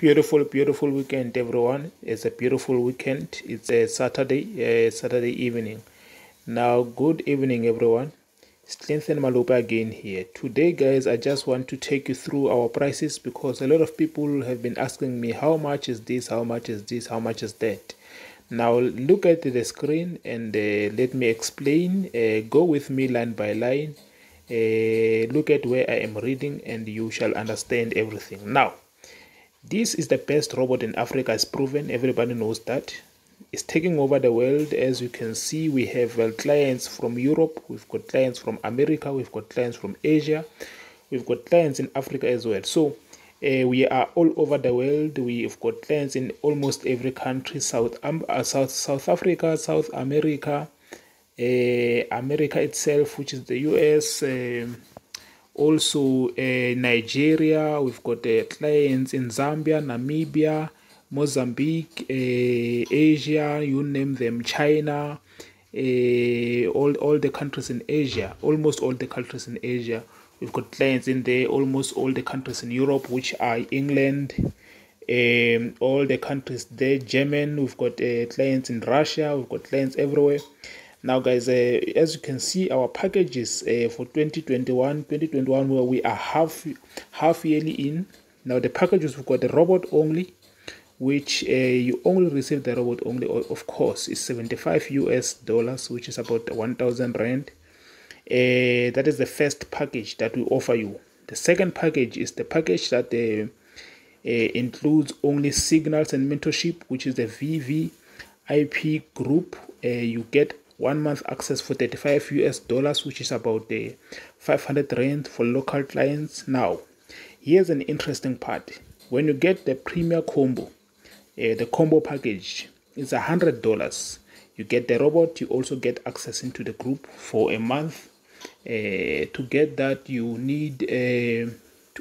beautiful beautiful weekend everyone it's a beautiful weekend it's a saturday a saturday evening now good evening everyone strengthen malupa again here today guys i just want to take you through our prices because a lot of people have been asking me how much is this how much is this how much is that now look at the screen and uh, let me explain uh, go with me line by line uh, look at where i am reading and you shall understand everything now this is the best robot in Africa, it's proven, everybody knows that. It's taking over the world. As you can see, we have uh, clients from Europe, we've got clients from America, we've got clients from Asia, we've got clients in Africa as well. So uh, we are all over the world. We've got clients in almost every country: South um, uh, South South Africa, South America, uh, America itself, which is the US. Um, also uh, Nigeria. We've got uh, clients in Zambia, Namibia, Mozambique, uh, Asia, you name them, China, all, all the countries in Asia, almost all the countries in Asia. We've got clients in there, almost all the countries in Europe, which are England, um, all the countries there, German, we've got clients in Russia, we've got clients everywhere now guys uh, as you can see our packages uh, for 2021 2021 where we are half half yearly in now the packages we've got the robot only which uh, you only receive the robot only of course is 75 us dollars which is about 1000 rand uh, that is the first package that we offer you the second package is the package that uh, uh includes only signals and mentorship which is the vv ip group uh, you get one month access for 35 US dollars, which is about the uh, 500 rand for local clients. Now, here's an interesting part when you get the premier combo, uh, the combo package is a hundred dollars. You get the robot, you also get access into the group for a month. Uh, to get that, you need uh,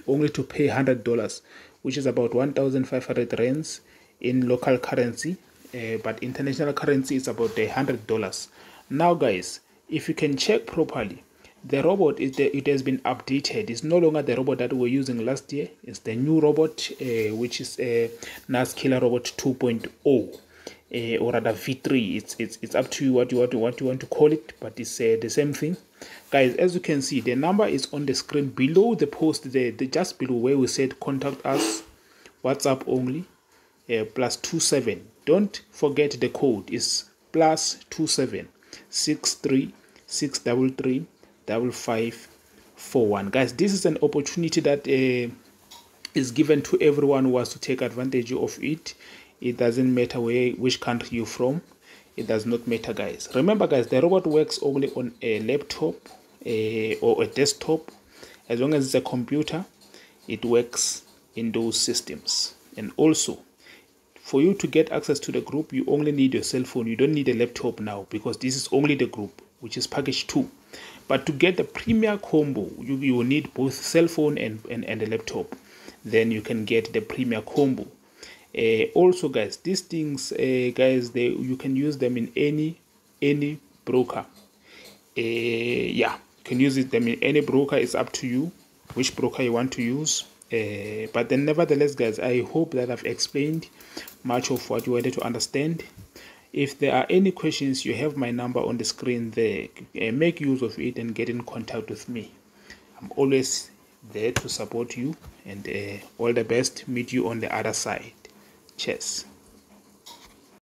only to pay hundred dollars, which is about one thousand five hundred rands in local currency uh, but international currency is about a hundred dollars now guys if you can check properly the robot is the, it has been updated it's no longer the robot that we are using last year it's the new robot uh, which is a eh, nas killer robot 2.0 uh, or rather v3 it's, it's it's up to you what you want to what you want to call it but it's uh, the same thing guys as you can see the number is on the screen below the post The the, just below where we said contact us whatsapp only uh, plus two seven don't forget the code is plus plus two seven six three six double three double five four one Guys, this is an opportunity that uh, is given to everyone who wants to take advantage of it. It doesn't matter where which country you're from. It does not matter, guys. Remember, guys, the robot works only on a laptop uh, or a desktop. As long as it's a computer, it works in those systems. And also, for you to get access to the group you only need your cell phone you don't need a laptop now because this is only the group which is package 2 but to get the premier combo you, you will need both cell phone and, and, and a laptop then you can get the premier combo uh, also guys these things uh, guys they you can use them in any any broker uh, yeah you can use it them in any broker it's up to you which broker you want to use uh, but then nevertheless guys i hope that i've explained much of what you wanted to understand if there are any questions you have my number on the screen there uh, make use of it and get in contact with me i'm always there to support you and uh, all the best meet you on the other side cheers